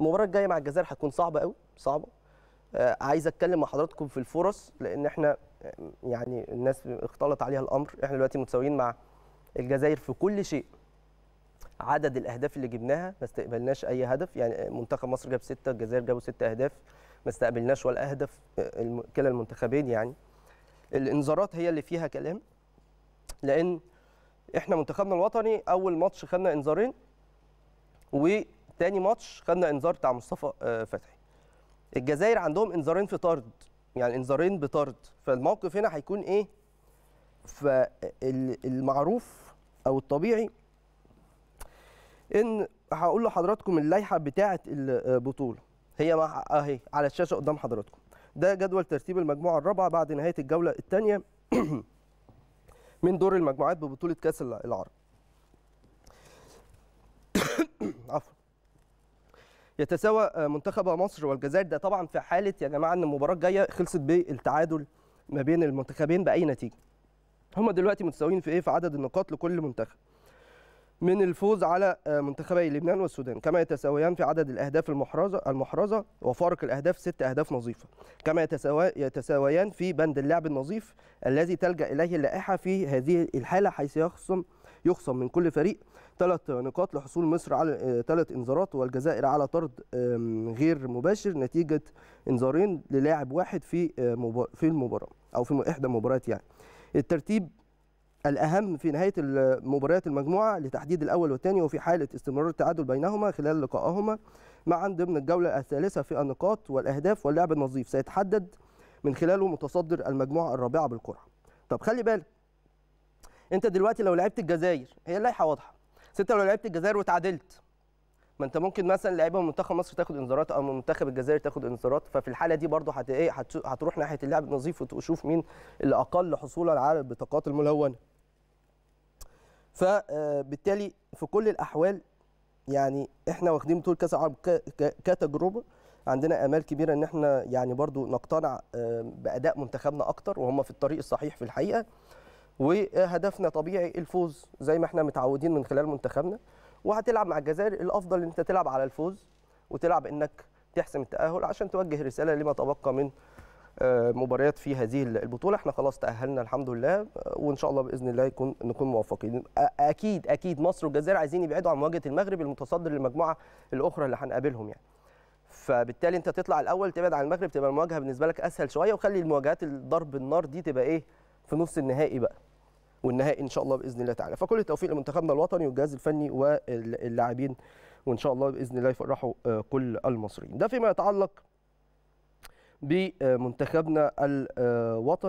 المباراه الجايه مع الجزائر هتكون صعبه قوي صعبه آه، عايز اتكلم مع حضراتكم في الفرص لان احنا آه، يعني الناس اختلط عليها الامر احنا دلوقتي متساويين مع الجزائر في كل شيء عدد الاهداف اللي جبناها ما استقبلناش اي هدف يعني آه، منتخب مصر جاب سته الجزائر جابوا ستة اهداف ما استقبلناش ولا هدف كلا المنتخبين يعني الانذارات هي اللي فيها كلام لان احنا منتخبنا الوطني اول ماتش خدنا انذارين و تاني ماتش خدنا انذار بتاع مصطفى آه، فتحي الجزائر عندهم انذارين في طرد يعني انذارين بطرد فالموقف هنا هيكون ايه فالمعروف او الطبيعي ان هقول لحضراتكم اللائحه بتاعه البطوله هي مع اهي على الشاشه قدام حضراتكم ده جدول ترتيب المجموعه الرابعه بعد نهايه الجوله الثانيه من دور المجموعات ببطوله كاس العرب يتساوى آه، منتخب مصر والجزائر ده طبعا في حاله يا جماعه ان المباراه الجايه خلصت بالتعادل ما بين المنتخبين باي نتيجه هما دلوقتي متساويين في ايه في عدد النقاط لكل منتخب من الفوز على آه، منتخبي لبنان والسودان كما يتساويان في عدد الاهداف المحرزه المحرزه وفارق الاهداف ست اهداف نظيفه كما يتساويان في بند اللعب النظيف الذي تلجا اليه اللائحه في هذه الحاله حيث يخصم يخصم من كل فريق ثلاث نقاط لحصول مصر على آه، ثلاث انذارات والجزائر على طرد غير مباشر نتيجه انذارين للاعب واحد في آه، في المباراه او في احدى المباريات يعني الترتيب الأهم في نهاية مباريات المجموعة لتحديد الأول والثاني وفي حالة استمرار التعادل بينهما خلال لقائهما معا ضمن الجولة الثالثة في النقاط والأهداف واللعب النظيف سيتحدد من خلاله متصدر المجموعة الرابعة بالقرعة طب خلي بالك أنت دلوقتي لو لعبت الجزائر هي اللائحة واضحة بس أنت لو لعبت الجزائر وتعادلت ما انت ممكن مثلا لعيبه من منتخب مصر تاخد انذارات او من منتخب الجزائر تاخد انذارات ففي الحاله دي برضه هت ايه هتروح ناحيه اللعب النظيف وتشوف مين اللي اقل حصولا على البطاقات الملونه فبالتالي في كل الاحوال يعني احنا واخدين بطوله كاس العرب كتجربه عندنا امال كبيره ان احنا يعني برضو نقتنع آه، باداء منتخبنا اكتر وهم في الطريق الصحيح في الحقيقه وهدفنا طبيعي الفوز زي ما احنا متعودين من خلال منتخبنا وهتلعب مع الجزائر الافضل ان انت تلعب على الفوز وتلعب انك تحسم التاهل عشان توجه رساله لما تبقى من مباريات في هذه البطوله احنا خلاص تاهلنا الحمد لله وان شاء الله باذن الله يكون نكون موفقين اكيد اكيد مصر والجزائر عايزين يبعدوا عن مواجهه المغرب المتصدر للمجموعه الاخرى اللي هنقابلهم يعني فبالتالي انت تطلع الاول تبعد عن المغرب تبقى المواجهه بالنسبه لك اسهل شويه وخلي المواجهات الضرب النار دي تبقى ايه في نص النهائي بقى والنهائي ان شاء الله باذن الله تعالى فكل التوفيق لمنتخبنا الوطني والجهاز الفني واللاعبين وان شاء الله باذن الله يفرحوا آه، كل المصريين ده فيما يتعلق بمنتخبنا الوطني